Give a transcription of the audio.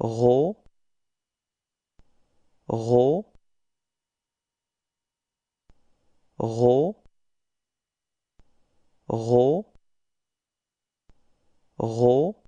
ro ro ro ro ro